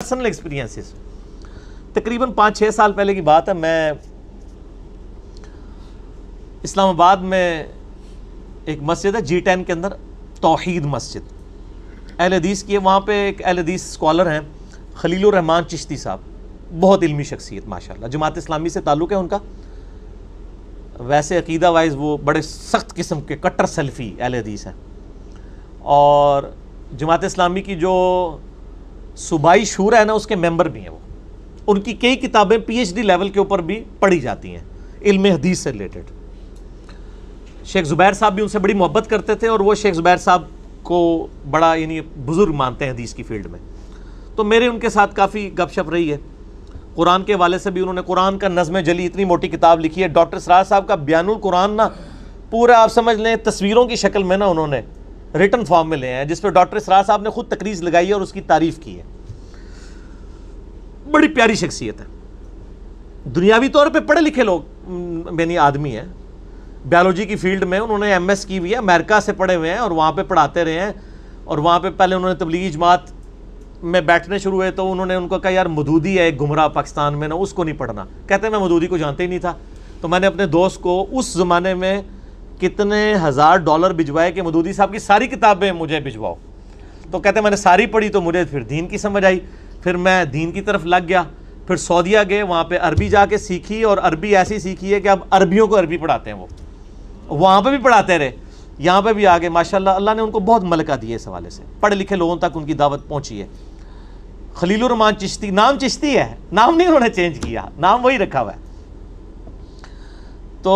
personal experiences तकरीबन पाँच छः साल पहले की बात है मैं इस्लामाबाद में एक मस्जिद है जी टेन के अंदर तोहीद मस्जिद एल हदीस की है वहाँ पर एक एल हदीस स्कॉलर हैं खलील रहमान चिश्ती साहब बहुत इलमी शख्सियत माशाल्लाह जमात इस्लामी से ताल्लुक़ है उनका वैसे अकीदा वाइज वो बड़े सख्त किस्म के कट्टर सेल्फ़ी एल हदीस हैं और जमात इस्लामी की जो सुबाई शूर है ना उसके मेम्बर भी हैं वो उनकी कई किताबें पी एच डी लेवल के ऊपर भी पढ़ी जाती हैं इल्म हदीस से रिलेटेड शेख ज़ुबैर साहब भी उनसे बड़ी मोहब्बत करते थे और वो शेख ज़ुबैर साहब को बड़ा यानी बुज़ुर्ग मानते हैं हदीस की फील्ड में तो मेरे उनके साथ काफ़ी गपशप रही है कुरान के वाले से भी उन्होंने कुरान का नज़म जली इतनी मोटी किताब लिखी है डॉक्टर सराज साहब का बयान कुरान ना पूरा आप समझ लें तस्वीरों की शक्ल में ना उन्होंने रिटर्न फॉर्म में ले हैं जिस पर डॉक्टर इसरार साहब ने खुद तकरीज लगाई है और उसकी तारीफ की है बड़ी प्यारी शख्सियत है दुनियावी तौर पे पढ़े लिखे लोग मैंने आदमी है बायोलॉजी की फील्ड में उन्होंने एस की हुई है अमेरिका से पढ़े हुए हैं और वहाँ पर पढ़ाते रहे हैं और वहाँ पर पहले उन्होंने तबलीगी जमात में बैठने शुरू हुए तो उन्होंने उनको कहा यार मदूदी है एक गुमराह पाकिस्तान में ना उसको नहीं पढ़ना कहते मैं मदूदी को जानते ही नहीं था तो मैंने अपने दोस्त को उस ज़माने में कितने हज़ार डॉलर भिजवाए कि मदूदी साहब की सारी किताबें मुझे भिजवाओ तो कहते मैंने सारी पढ़ी तो मुझे फिर दीन की समझ आई फिर मैं दीन की तरफ लग गया फिर सऊदिया गए वहाँ पे अरबी जाके सीखी और अरबी ऐसी सीखी है कि अब अरबियों को अरबी पढ़ाते हैं वो वहाँ पे भी पढ़ाते रहे यहाँ पे भी आ गए माशा अल्लाह ने उनको बहुत मलका दी है इस हवाले से पढ़े लिखे लोगों तक उनकी दावत पहुँची है खलील रमान चिश्ती नाम चिश्ती है नाम नहीं उन्होंने चेंज किया नाम वही रखा हुआ है तो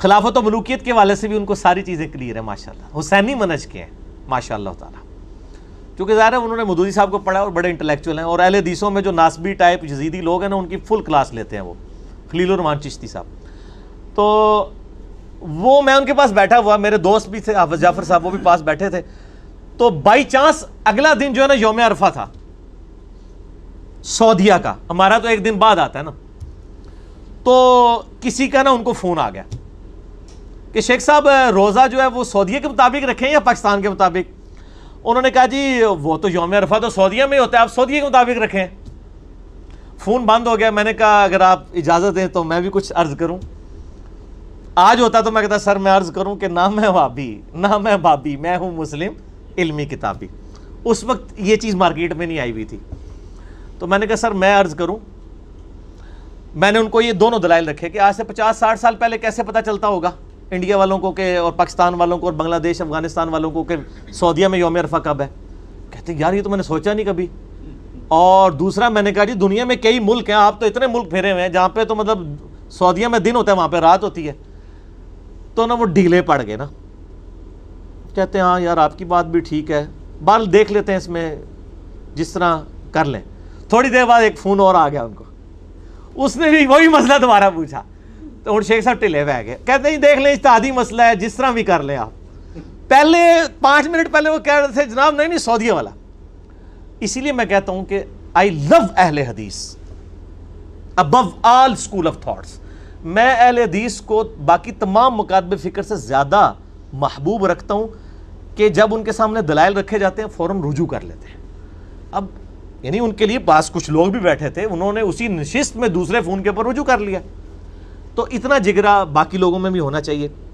खिलाफत मलूकियत के वाले से भी उनको सारी चीज़ें क्लियर है माशाल्लाह हुसैनी मनज के हैं माशाल्लाह ताला क्योंकि ज़ाहिर है उन्होंने मदूदी साहब को पढ़ा और बड़े इंटेलेक्चुअल हैं और अहले दीसों में जो नासबी टाइप जजीदी लोग हैं ना उनकी फुल क्लास लेते हैं वो खलीलरमान चिश्ती साहब तो वो मैं उनके पास बैठा हुआ मेरे दोस्त भी थे हाफज जाफर साहब वो भी पास बैठे थे तो बाई चांस अगला दिन जो है ना योम अरफा था सऊदिया का हमारा तो एक दिन बाद आता है ना तो किसी का ना उनको फ़ोन आ गया कि शेख साहब रोज़ा जो है वो सऊदीया के मुताबिक रखें या पाकिस्तान के मुताबिक उन्होंने कहा जी वो तो योम अरफा तो सऊदीया में होता है आप सऊदीया के मुताबिक रखें फ़ोन बंद हो गया मैंने कहा अगर आप इजाज़त दें तो मैं भी कुछ अर्ज़ करूँ आज होता तो मैं कहता सर मैं अर्ज़ करूँ कि ना मैं भाभी ना मैं भाभी मैं हूँ मुस्लिम इलमी किताबी उस वक्त ये चीज़ मार्केट में नहीं आई हुई थी तो मैंने कहा सर मैं अर्ज़ करूँ मैंने उनको ये दोनों दलाइल रखे कि आज से पचास साठ साल पहले कैसे पता चलता होगा इंडिया वालों को के और पाकिस्तान वालों को और बांग्लादेश अफगानिस्तान वालों को के सऊदिया में योम अरफा कब है कहते यार ये तो मैंने सोचा नहीं कभी और दूसरा मैंने कहा जी दुनिया में कई मुल्क हैं आप तो इतने मुल्क फेरे हुए हैं जहाँ पे तो मतलब सऊदिया में दिन होता है वहाँ पे रात होती है तो ना वो ढीले पड़ गए ना कहते हैं हाँ यार आपकी बात भी ठीक है बाल देख लेते हैं इसमें जिस तरह कर लें थोड़ी देर बाद एक फ़ोन और आ गया उनको उसने भी वही मसला दोबारा पूछा तो हूँ शेख साहब ढिले ਢਿੱਲੇ गए कहते जी देख लें ਲੈ ਇਜਤਿਹਾਦੀ ਮਸਲਾ है जिस तरह भी कर लें आप पहले पाँच मिनट पहले वो कह रहे थे जनाब नहीं नहीं सऊदिया वाला इसीलिए मैं कहता हूँ कि आई लव अहल हदीस above all school of thoughts मैं अहल हदीस को बाकी तमाम मुकादब फिक्र से ज़्यादा महबूब रखता हूँ कि जब उनके सामने दलाइल रखे जाते हैं फ़ौर रुजू कर लेते हैं अब यानी उनके लिए पास कुछ लोग भी बैठे थे उन्होंने उसी नशिस्त में दूसरे फ़ोन के ऊपर रुजू कर लिया तो इतना जिगरा बाकी लोगों में भी होना चाहिए